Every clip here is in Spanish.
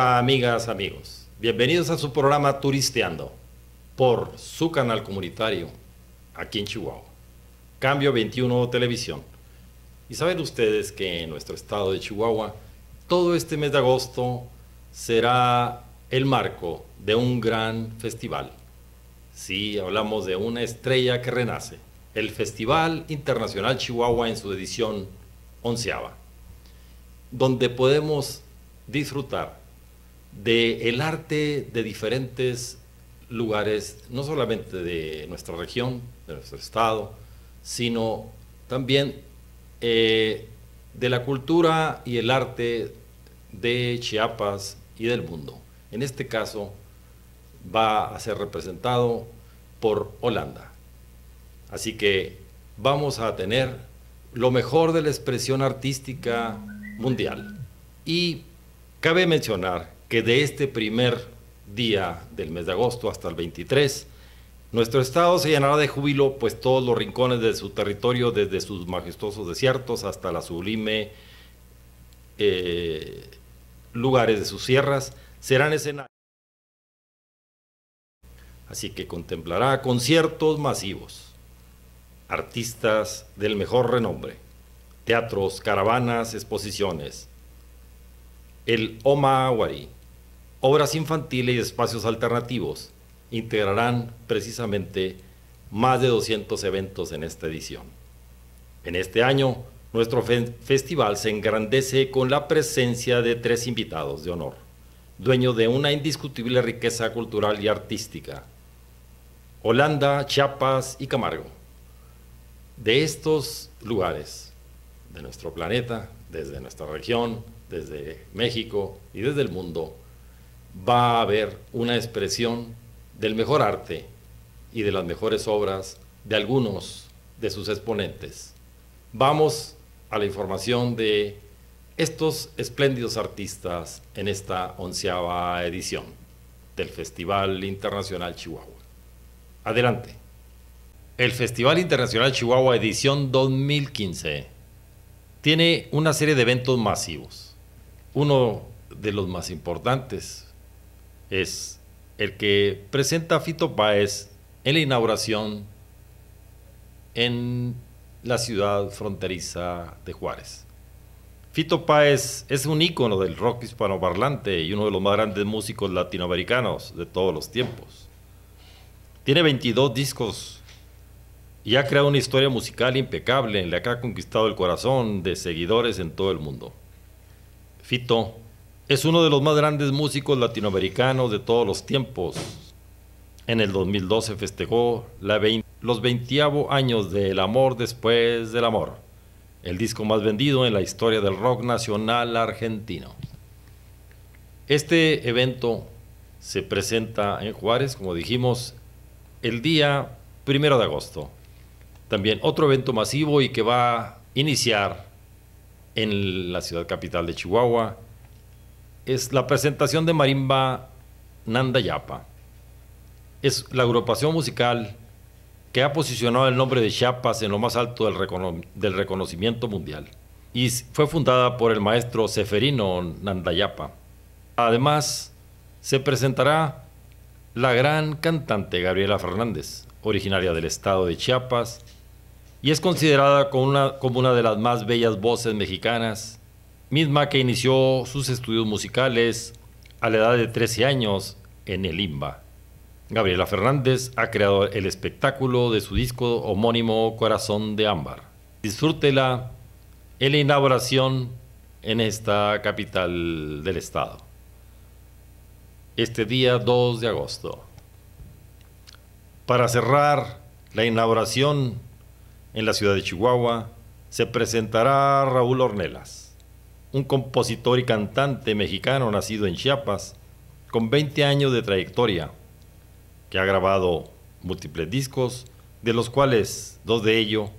amigas, amigos. Bienvenidos a su programa Turisteando por su canal comunitario aquí en Chihuahua. Cambio 21 Televisión. Y saben ustedes que en nuestro estado de Chihuahua todo este mes de agosto será el marco de un gran festival. Sí, hablamos de una estrella que renace, el Festival Internacional Chihuahua en su edición onceava, donde podemos disfrutar del el arte de diferentes lugares, no solamente de nuestra región, de nuestro estado, sino también eh, de la cultura y el arte de Chiapas y del mundo. En este caso va a ser representado por Holanda. Así que vamos a tener lo mejor de la expresión artística mundial. Y cabe mencionar que de este primer día del mes de agosto hasta el 23, nuestro Estado se llenará de júbilo, pues todos los rincones de su territorio, desde sus majestuosos desiertos hasta la sublime eh, lugares de sus sierras, serán escenarios. Así que contemplará conciertos masivos, artistas del mejor renombre, teatros, caravanas, exposiciones. El Omawari obras infantiles y espacios alternativos. Integrarán precisamente más de 200 eventos en esta edición. En este año, nuestro festival se engrandece con la presencia de tres invitados de honor, dueños de una indiscutible riqueza cultural y artística. Holanda, Chiapas y Camargo. De estos lugares, de nuestro planeta, desde nuestra región, desde México y desde el mundo, va a haber una expresión del mejor arte y de las mejores obras de algunos de sus exponentes. Vamos a la información de estos espléndidos artistas en esta onceava edición del Festival Internacional Chihuahua. Adelante. El Festival Internacional Chihuahua edición 2015 tiene una serie de eventos masivos. Uno de los más importantes es el que presenta Fito Páez en la inauguración en la ciudad fronteriza de Juárez. Fito Páez es un ícono del rock parlante y uno de los más grandes músicos latinoamericanos de todos los tiempos. Tiene 22 discos y ha creado una historia musical impecable en la que ha conquistado el corazón de seguidores en todo el mundo. Fito es uno de los más grandes músicos latinoamericanos de todos los tiempos. En el 2012 festejó los 20 años de El amor después del amor, el disco más vendido en la historia del rock nacional argentino. Este evento se presenta en Juárez, como dijimos, el día 1 de agosto. También otro evento masivo y que va a iniciar en la ciudad capital de Chihuahua es la presentación de marimba Nanda Yapa. Es la agrupación musical que ha posicionado el nombre de Chiapas en lo más alto del, reconocimiento mundial y fue fundada por el maestro Seferino Nandayapa. Además, se presentará la gran cantante Gabriela Fernández, originaria del estado de Chiapas, y es considerada como una de las más bellas voces mexicanas misma que inició sus estudios musicales a la edad de 13 años en el IMBA. Gabriela Fernández ha creado el espectáculo de su disco homónimo Corazón de Ámbar. Disfrútela en la inauguración en esta capital del estado. Este día 2 de agosto. Para cerrar la inauguración en la ciudad de Chihuahua, se presentará Raúl Ornelas un compositor y cantante mexicano nacido en Chiapas, con 20 años de trayectoria, que ha grabado múltiples discos, de los cuales dos de ellos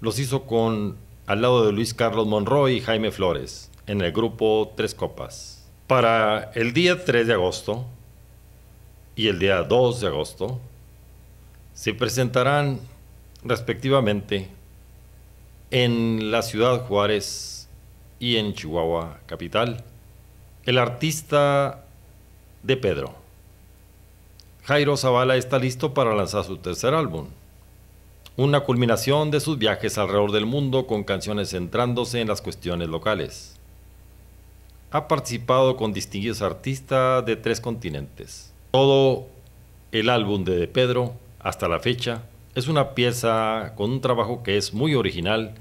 los hizo con al lado de Luis Carlos Monroy y Jaime Flores, en el grupo Tres Copas. Para el día 3 de agosto y el día 2 de agosto, se presentarán respectivamente en la ciudad Juárez y en Chihuahua Capital, el artista de Pedro. Jairo Zavala está listo para lanzar su tercer álbum, una culminación de sus viajes alrededor del mundo con canciones centrándose en las cuestiones locales. Ha participado con distinguidos artistas de tres continentes. Todo el álbum de, de Pedro, hasta la fecha, es una pieza con un trabajo que es muy original,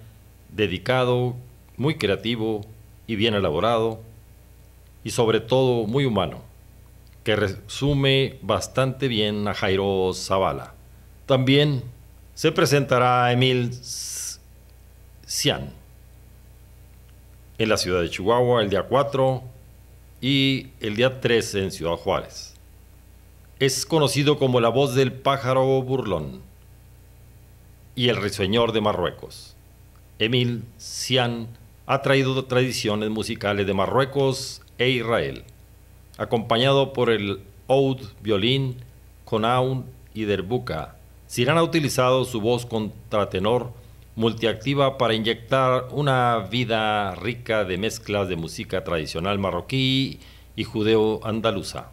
dedicado muy creativo y bien elaborado, y sobre todo muy humano, que resume bastante bien a Jairo Zavala. También se presentará Emil Cian en la ciudad de Chihuahua el día 4 y el día 13 en Ciudad Juárez. Es conocido como la voz del pájaro burlón y el risueñor de Marruecos. Emil Cian ha traído tradiciones musicales de Marruecos e Israel, acompañado por el oud, violín, conaun y derbuka. Sirán ha utilizado su voz contratenor multiactiva para inyectar una vida rica de mezclas de música tradicional marroquí y judeo-andaluza.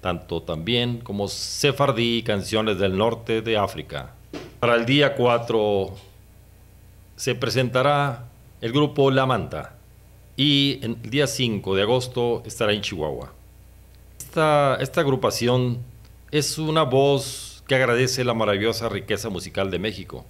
Tanto también como sefardí y canciones del norte de África. Para el día 4 se presentará el grupo La Manta y el día 5 de agosto estará en Chihuahua. Esta, agrupación es una voz que agradece la maravillosa riqueza musical de México,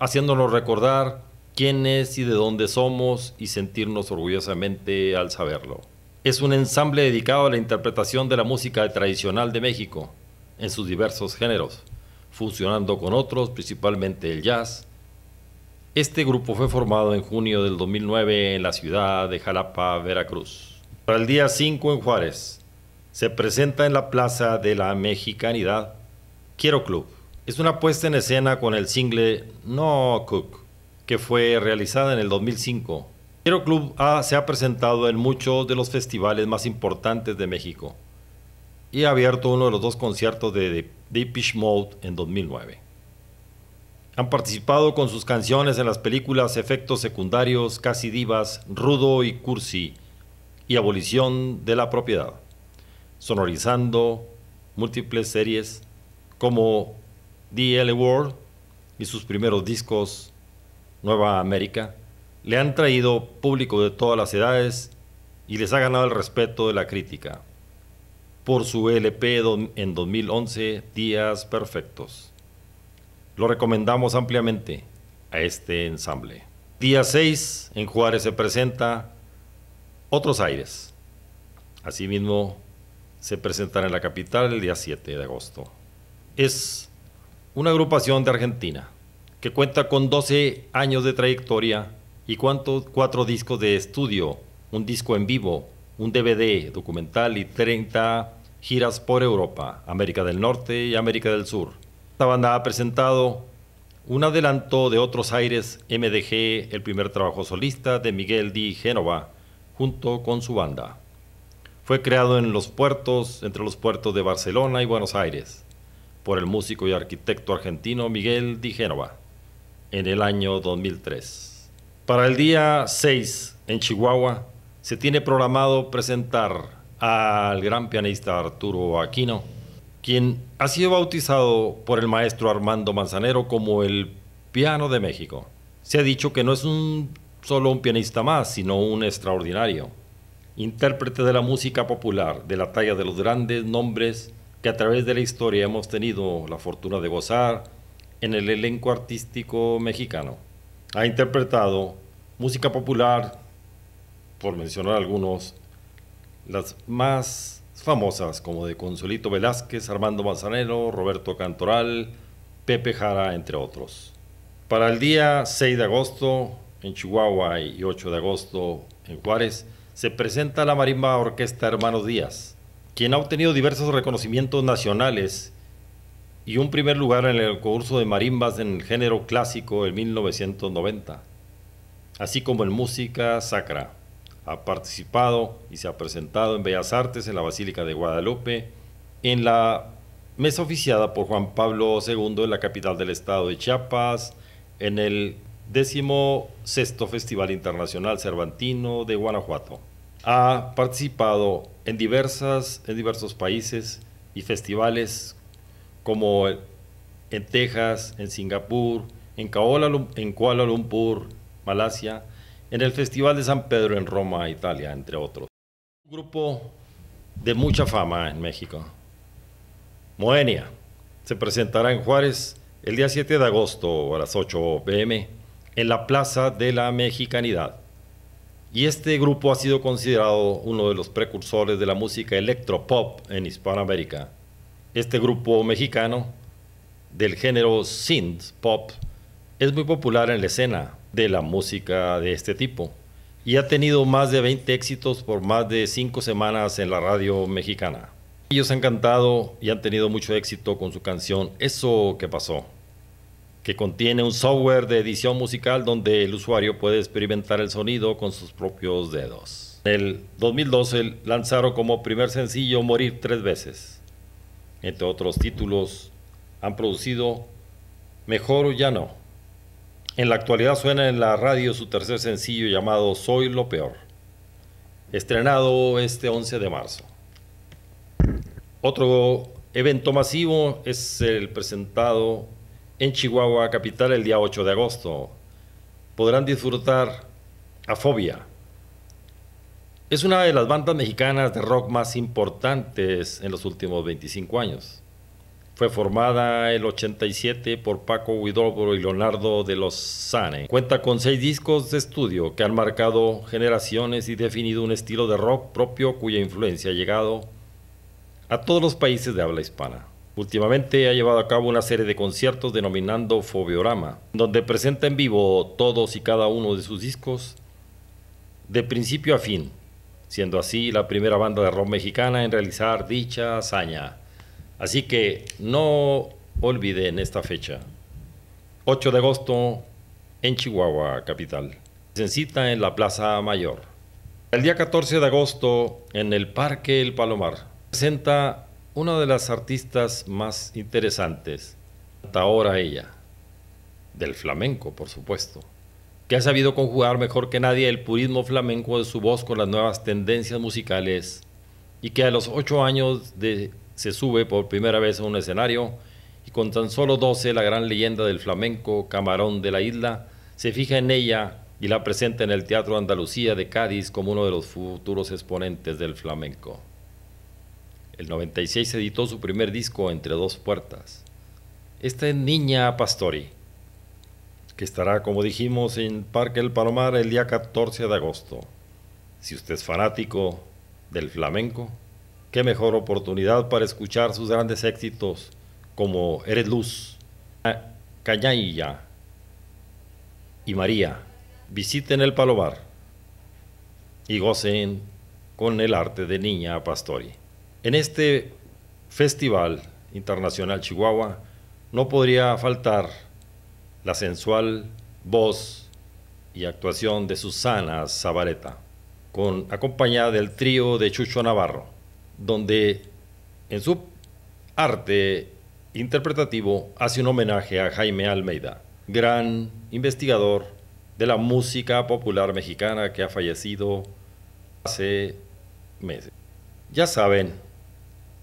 haciéndonos recordar quiénes y de dónde somos y sentirnos orgullosamente al saberlo. Es un ensamble dedicado a la interpretación de la música tradicional de México en sus diversos géneros, funcionando con otros, principalmente el jazz, este grupo fue formado en junio del 2009 en la ciudad de Jalapa, Veracruz. Para el día 5 en Juárez, se presenta en la Plaza de la Mexicanidad Quiero Club. Es una puesta en escena con el single No Cook, que fue realizada en el 2005. Quiero Club se ha presentado en muchos de los festivales más importantes de México y ha abierto uno de los dos conciertos de Deepish Mode en 2009. Han participado con sus canciones en las películas Efectos Secundarios, Casi Divas, Rudo y Cursi y Abolición de la Propiedad, sonorizando múltiples series como DL World y sus primeros discos Nueva América, le han traído público de todas las edades y les ha ganado el respeto de la crítica por su LP en 2011, Días Perfectos. Lo recomendamos ampliamente a este ensamble. Día 6, en Juárez se presenta Otros Aires. Asimismo, se presentará en la capital el día 7 de agosto. Es una agrupación de Argentina que cuenta con 12 años de trayectoria y cuatro discos de estudio, un disco en vivo, un DVD documental y 30 giras por Europa, América del Norte y América del Sur. Esta banda ha presentado un adelanto de Otros Aires MDG, el primer trabajo solista de Miguel Di Génova, junto con su banda. Fue creado en los puertos, entre los puertos de Barcelona y Buenos Aires, por el músico y arquitecto argentino Miguel Di Génova, en el año 2003. Para el día 6, en Chihuahua, se tiene programado presentar al gran pianista Arturo Aquino, quien ha sido bautizado por el maestro Armando Manzanero como el piano de México. Se ha dicho que no es un, solo un pianista más, sino un extraordinario, intérprete de la música popular, de la talla de los grandes nombres que a través de la historia hemos tenido la fortuna de gozar en el elenco artístico mexicano. Ha interpretado música popular, por mencionar algunos, las más famosas como de Consolito Velázquez, Armando Manzanero, Roberto Cantoral, Pepe Jara, entre otros. Para el día 6 de agosto en Chihuahua y 8 de agosto en Juárez se presenta la marimba orquesta Hermanos Díaz, quien ha obtenido diversos reconocimientos nacionales y un primer lugar en el concurso de marimbas en el género clásico en 1990, así como en música sacra ha participado y se ha presentado en Bellas Artes, en la Basílica de Guadalupe, en la mesa oficiada por Juan Pablo II en la capital del estado de Chiapas, en el décimo sexto Festival Internacional Cervantino de Guanajuato. Ha participado en, diversas, en diversos países y festivales como en Texas, en Singapur, en Kuala Lumpur, Malasia, en el Festival de San Pedro en Roma, Italia, entre otros. Un grupo de mucha fama en México. Moenia se presentará en Juárez el día 7 de agosto a las 8 pm en la Plaza de la Mexicanidad. Y este grupo ha sido considerado uno de los precursores de la música electropop en Hispanoamérica. Este grupo mexicano del género synth pop es muy popular en la escena de la música de este tipo. Y ha tenido más de 20 éxitos por más de 5 semanas en la radio mexicana. Ellos han cantado y han tenido mucho éxito con su canción Eso que pasó, que contiene un software de edición musical donde el usuario puede experimentar el sonido con sus propios dedos. En el 2012 lanzaron como primer sencillo Morir tres veces. Entre otros títulos, han producido Mejor ya no. En la actualidad suena en la radio su tercer sencillo llamado Soy lo peor, estrenado este 11 de marzo. Otro evento masivo es el presentado en Chihuahua Capital el día 8 de agosto. Podrán disfrutar a Fobia. Es una de las bandas mexicanas de rock más importantes en los últimos 25 años. Fue formada el 87 por Paco Huidobro y Leonardo de los Sane. Cuenta con seis discos de estudio que han marcado generaciones y definido un estilo de rock propio cuya influencia ha llegado a todos los países de habla hispana. Últimamente ha llevado a cabo una serie de conciertos denominando Fobiorama, donde presenta en vivo todos y cada uno de sus discos de principio a fin, siendo así la primera banda de rock mexicana en realizar dicha hazaña. Así que no olviden esta fecha. 8 de agosto en Chihuahua, capital. Se cita en la Plaza Mayor. El día 14 de agosto en el Parque El Palomar. Presenta una de las artistas más interesantes, hasta ahora ella, del flamenco, por supuesto, que ha sabido conjugar mejor que nadie el purismo flamenco de su voz con las nuevas tendencias musicales y que a los ocho años de se sube por primera vez a un escenario y con tan solo 12 la gran leyenda del flamenco, camarón de la isla, se fija en ella y la presenta en el Teatro Andalucía de Cádiz como uno de los futuros exponentes del flamenco. El 96 editó su primer disco Entre dos puertas. Esta es Niña Pastori, que estará, como dijimos, en Parque El Palomar el día 14 de agosto. Si usted es fanático del flamenco, qué mejor oportunidad para escuchar sus grandes éxitos como Eres Luz, Cañailla y María. Visiten el Palomar y gocen con el arte de Niña Pastori. En este Festival Internacional Chihuahua no podría faltar la sensual voz y actuación de Susana Zabareta, acompañada del trío de Chucho Navarro donde en su arte interpretativo hace un homenaje a Jaime Almeida, gran investigador de la música popular mexicana que ha fallecido hace meses. Ya saben,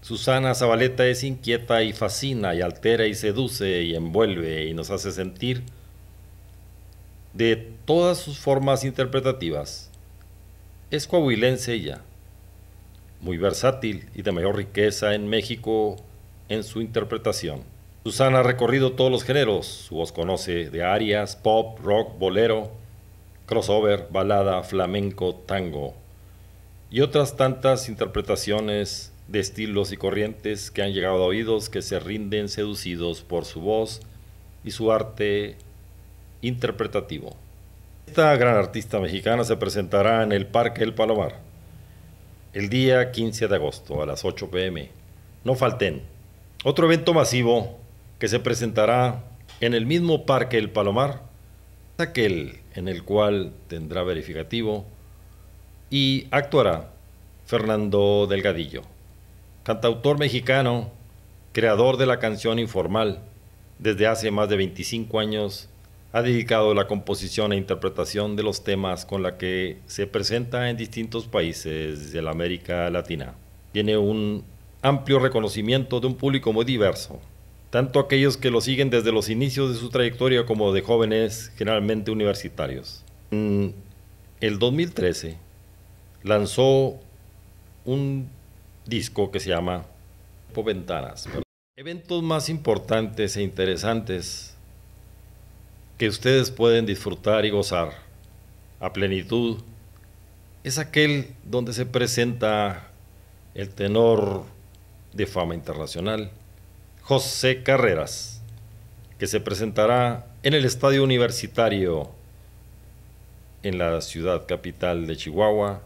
Susana Zabaleta es inquieta y fascina y altera y seduce y envuelve y nos hace sentir de todas sus formas interpretativas. Es coahuilense ella muy versátil y de mayor riqueza en México en su interpretación. Susana ha recorrido todos los géneros, su voz conoce de arias, pop, rock, bolero, crossover, balada, flamenco, tango y otras tantas interpretaciones de estilos y corrientes que han llegado a oídos que se rinden seducidos por su voz y su arte interpretativo. Esta gran artista mexicana se presentará en el Parque El Palomar el día 15 de agosto a las 8 pm. No falten. Otro evento masivo que se presentará en el mismo Parque El Palomar, aquel en el cual tendrá verificativo y actuará Fernando Delgadillo, cantautor mexicano, creador de la canción informal, desde hace más de 25 años ha dedicado la composición e interpretación de los temas con la que se presenta en distintos países de la América Latina. Tiene un amplio reconocimiento de un público muy diverso, tanto aquellos que lo siguen desde los inicios de su trayectoria como de jóvenes generalmente universitarios. En el 2013 lanzó un disco que se llama Ventanas. Eventos más importantes e interesantes que ustedes pueden disfrutar y gozar a plenitud es aquel donde se presenta el tenor de fama internacional, José Carreras, que se presentará en el Estadio Universitario en la ciudad capital de Chihuahua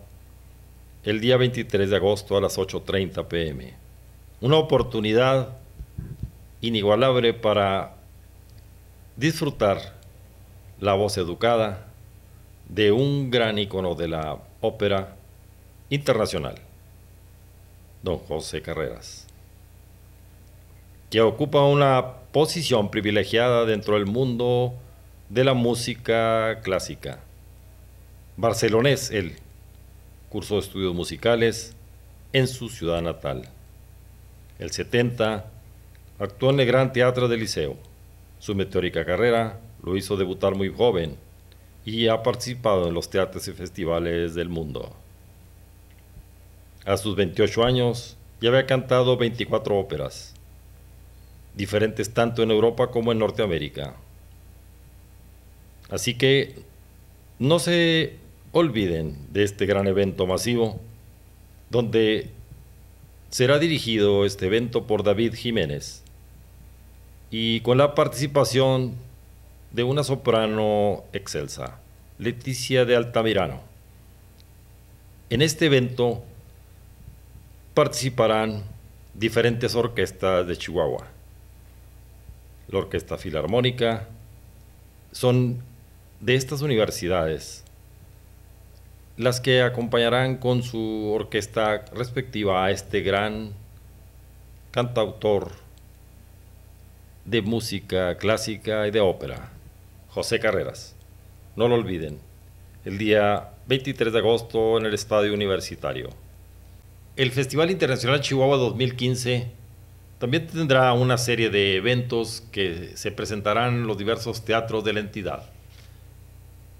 el día 23 de agosto a las 8.30 pm. Una oportunidad inigualable para disfrutar la voz educada de un gran ícono de la ópera internacional, don José Carreras, que ocupa una posición privilegiada dentro del mundo de la música clásica. Barcelonés él, cursó estudios musicales en su ciudad natal. El 70 actuó en el Gran Teatro del Liceo. Su meteórica carrera lo hizo debutar muy joven y ha participado en los teatros y festivales del mundo. A sus 28 años ya había cantado 24 óperas, diferentes tanto en Europa como en Norteamérica. Así que no se olviden de este gran evento masivo, donde será dirigido este evento por David Jiménez y con la participación de una soprano excelsa, Leticia de Altamirano. En este evento participarán diferentes orquestas de Chihuahua. La Orquesta Filarmónica, son de estas universidades las que acompañarán con su orquesta respectiva a este gran cantautor de música clásica y de ópera. José Carreras. No lo olviden, el día 23 de agosto en el Estadio Universitario. El Festival Internacional Chihuahua 2015 también tendrá una serie de eventos que se presentarán en los diversos teatros de la entidad.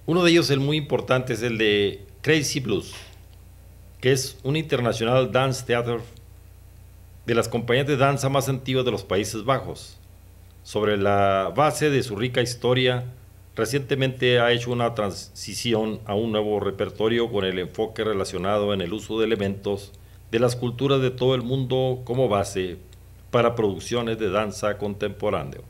Uno de ellos, el muy importante, es el de Crazy Blues, que es un internacional dance theater de las compañías de danza más antiguas de los Países Bajos, sobre la base de su rica historia Recientemente ha hecho una transición a un nuevo repertorio con el enfoque relacionado en el uso de elementos de las culturas de todo el mundo como base para producciones de danza contemporáneo.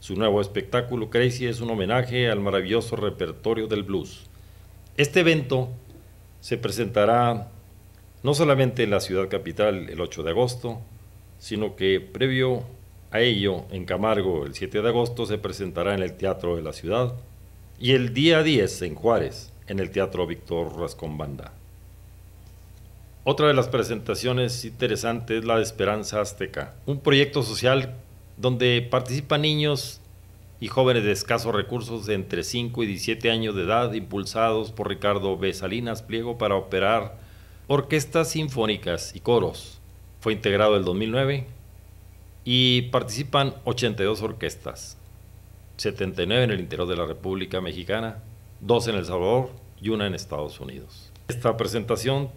Su nuevo espectáculo Crazy es un homenaje al maravilloso repertorio del blues. Este evento se presentará no solamente en la ciudad capital el 8 de agosto, sino que previo a ello, en Camargo, el 7 de agosto se presentará en el Teatro de la Ciudad y el día 10 en Juárez, en el Teatro Víctor Rascón Banda. Otra de las presentaciones interesantes es la de Esperanza Azteca, un proyecto social donde participan niños y jóvenes de escasos recursos de entre 5 y 17 años de edad, impulsados por Ricardo B. Salinas Pliego para operar orquestas sinfónicas y coros. Fue integrado el 2009 y participan 82 orquestas, 79 en el interior de la República Mexicana, 2 en El Salvador y una en Estados Unidos. Esta presentación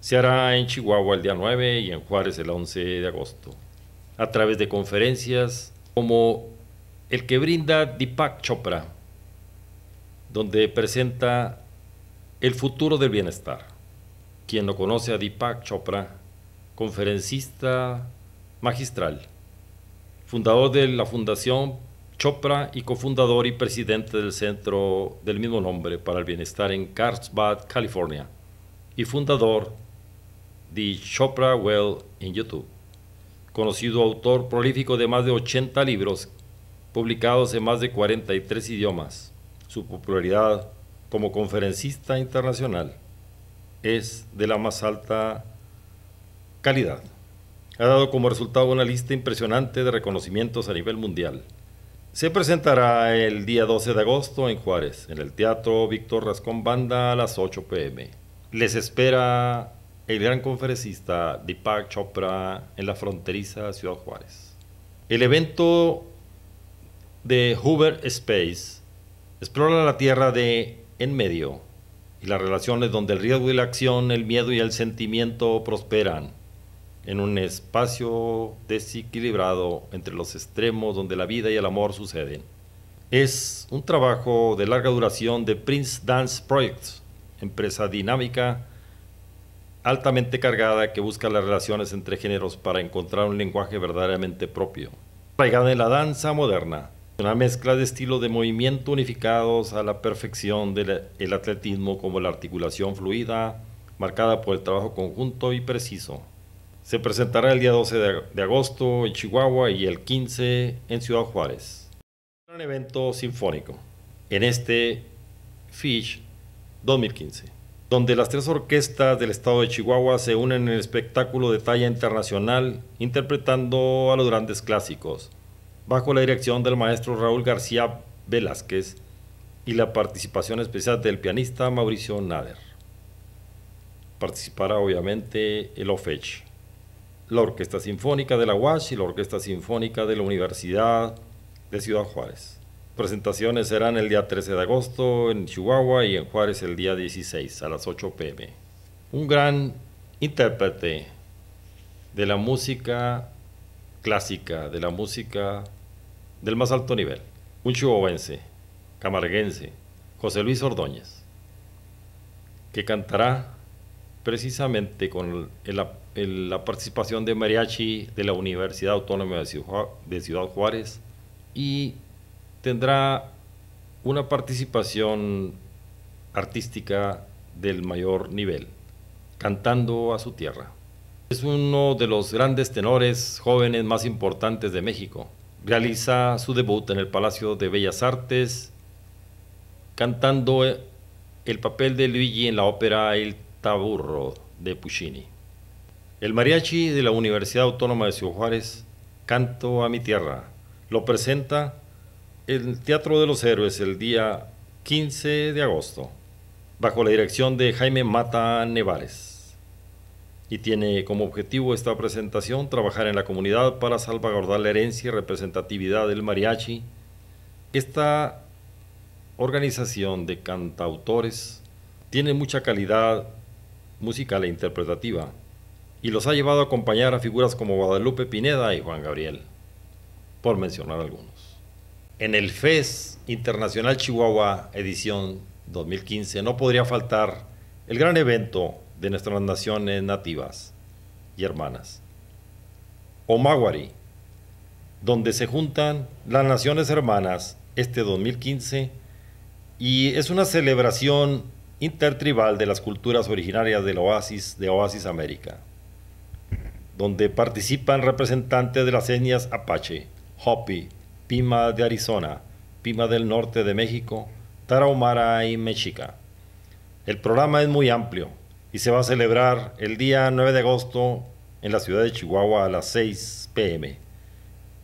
se hará en Chihuahua el día 9 y en Juárez el 11 de agosto, a través de conferencias como el que brinda Deepak Chopra, donde presenta el futuro del bienestar. Quien lo conoce a Deepak Chopra, conferencista magistral, fundador de la Fundación Chopra y cofundador y presidente del centro del mismo nombre para el bienestar en Carlsbad, California, y fundador de Chopra Well en YouTube. Conocido autor prolífico de más de 80 libros publicados en más de 43 idiomas. Su popularidad como conferencista internacional es de la más alta calidad ha dado como resultado una lista impresionante de reconocimientos a nivel mundial. Se presentará el día 12 de agosto en Juárez, en el Teatro Víctor Rascón Banda a las 8 pm. Les espera el gran conferencista Deepak Chopra en la fronteriza Ciudad Juárez. El evento de Hoover Space explora la Tierra de en medio y las relaciones donde el riesgo y la acción, el miedo y el sentimiento prosperan en un espacio desequilibrado entre los extremos donde la vida y el amor suceden. Es un trabajo de larga duración de Prince Dance Projects, empresa dinámica altamente cargada que busca las relaciones entre géneros para encontrar un lenguaje verdaderamente propio. Traigan en la danza moderna, una mezcla de estilos de movimiento unificados a la perfección del atletismo como la articulación fluida, marcada por el trabajo conjunto y preciso. Se presentará el día 12 de agosto en Chihuahua y el 15 en Ciudad Juárez. Un evento sinfónico en este Fish 2015, donde las tres orquestas del estado de Chihuahua se unen en el espectáculo de talla internacional interpretando a los grandes clásicos, bajo la dirección del maestro Raúl García Velázquez y la participación especial del pianista Mauricio Nader. Participará obviamente el OFECH la Orquesta Sinfónica de la UASH y la Orquesta Sinfónica de la Universidad de Ciudad Juárez. Presentaciones serán el día 13 de agosto en Chihuahua y en Juárez el día 16 a las 8 pm. Un gran intérprete de la música clásica, de la música del más alto nivel, un chihuahuense, camarguense, José Luis Ordóñez, que cantará precisamente con el, el la participación de mariachi de la Universidad Autónoma de de Ciudad Juárez y tendrá una participación artística del mayor nivel, cantando a su tierra. Es uno de los grandes tenores jóvenes más importantes de México. Realiza su debut en el Palacio de Bellas Artes, cantando eh, el papel de Luigi en la ópera El Taburro de Puccini. El mariachi de la Universidad Autónoma de Ciudad Juárez, Canto a mi tierra, lo presenta el Teatro de los Héroes el día 15 de agosto, bajo la dirección de Jaime Mata Nevares. Y tiene como objetivo esta presentación trabajar en la comunidad para salvaguardar la herencia y representatividad del mariachi. Esta organización de cantautores tiene mucha calidad musical e interpretativa y los ha llevado a acompañar a figuras como Guadalupe Pineda y Juan Gabriel, por mencionar algunos. En el FES Internacional Chihuahua edición 2015 no podría faltar el gran evento de nuestras naciones nativas y hermanas, Omaguari, donde se juntan las naciones hermanas este 2015 y es una celebración intertribal de las culturas originarias del Oasis de Oasis América donde participan representantes de las etnias Apache, Hopi, Pima de Arizona, Pima del norte de México, Tarahumara y Mexica. El programa es muy amplio y se va a celebrar el día 9 de agosto en la ciudad de Chihuahua a las 6 pm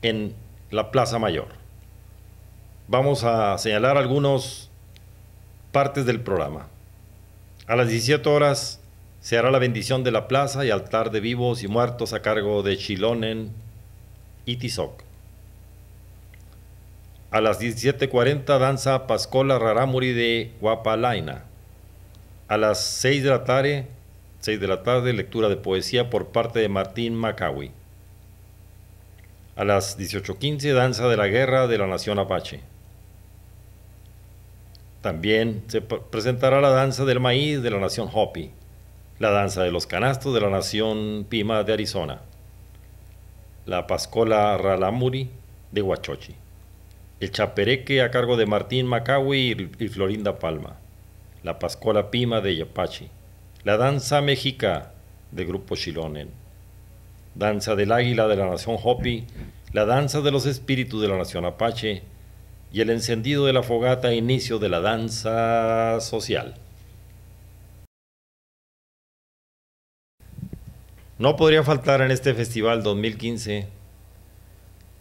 en la Plaza Mayor. Vamos a señalar algunas partes del programa. A las 17 horas se hará la bendición de la plaza y altar de vivos y muertos a cargo de Chilonen y Tizoc. A las 17.40 danza Pascola Raramuri de Guapalaina. A las 6 de la tarde, 6 de la tarde lectura de poesía por parte de Martín Macawi. A las 18.15 danza de la guerra de la nación apache. También se presentará la danza del maíz de la nación Hopi la danza de los canastos de la nación Pima de Arizona, la pascola Ralamuri de Huachochi, el chapereque a cargo de Martín Macawi y Florinda Palma, la pascola Pima de Yapachi, la danza mexica de Grupo Chilonen, danza del águila de la nación Hopi, la danza de los espíritus de la nación Apache y el encendido de la fogata inicio de la danza social. No podría faltar en este festival 2015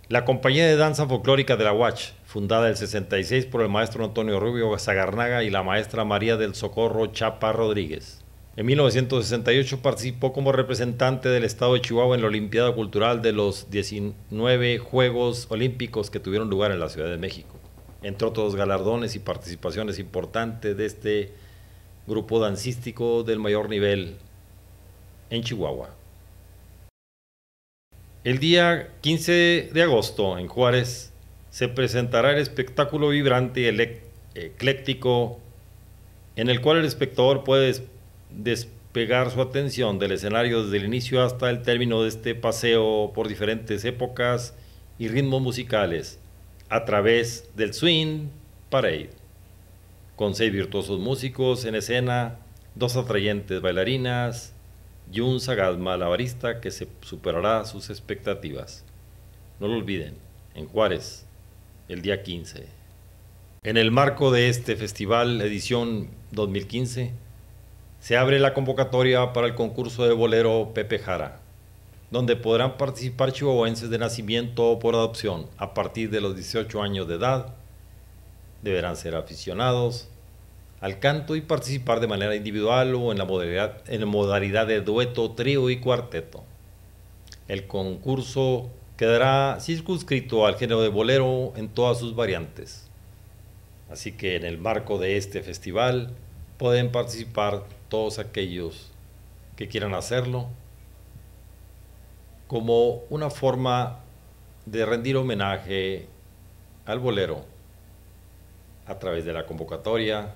la compañía de danza folclórica de la Watch, fundada en el 66 por el maestro Antonio Rubio Zagarnaga y la maestra María del Socorro Chapa Rodríguez. En 1968 participó como representante del estado de Chihuahua en la Olimpiada Cultural de los 19 Juegos Olímpicos que tuvieron lugar en la Ciudad de México. Entre otros galardones y participaciones importantes de este grupo dancístico del mayor nivel en Chihuahua. El día 15 de agosto en Juárez se presentará el espectáculo vibrante y ecléctico en el cual el espectador puede despegar su atención del escenario desde el inicio hasta el término de este paseo por diferentes épocas y ritmos musicales a través del Swing Parade, con seis virtuosos músicos en escena, dos atrayentes bailarinas, y un sagaz malabarista que se superará sus expectativas. No lo olviden, en Juárez, el día 15. En el marco de este festival edición 2015, se abre la convocatoria para el concurso de bolero Pepe Jara, donde podrán participar chihuahuenses de nacimiento o por adopción a partir de los 18 años de edad. Deberán ser aficionados, al canto y participar de manera individual o en la modalidad, de dueto, trío y cuarteto. El concurso quedará circunscrito al género de bolero en todas sus variantes. Así que en el marco de este festival pueden participar todos aquellos que quieran hacerlo como una forma de rendir homenaje al bolero a través de la convocatoria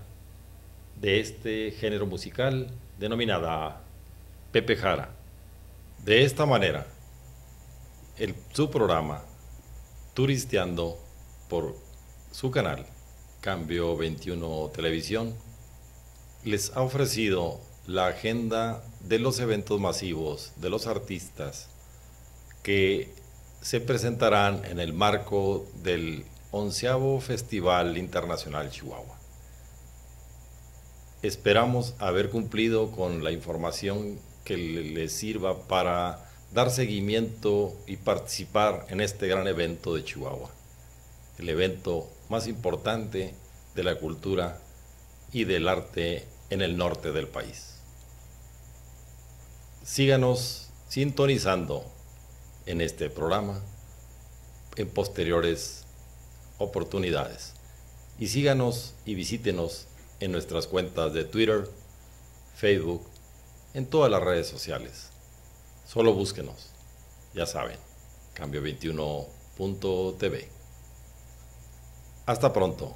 de este género musical denominada Pepe Jara. De esta manera, su programa Turisteando por su canal Cambio 21 Televisión les ha ofrecido la agenda de los eventos masivos de los artistas que se presentarán en el marco del onceavo Festival Internacional Chihuahua. Esperamos haber cumplido con la información que les sirva para dar seguimiento y participar en este gran evento de Chihuahua, el evento más importante de la cultura y del arte en el norte del país. Síganos sintonizando en este programa en posteriores oportunidades y síganos y visítenos en nuestras cuentas de Twitter, Facebook, en todas las redes sociales. Solo búsquenos, ya saben, cambio21.tv. Hasta pronto.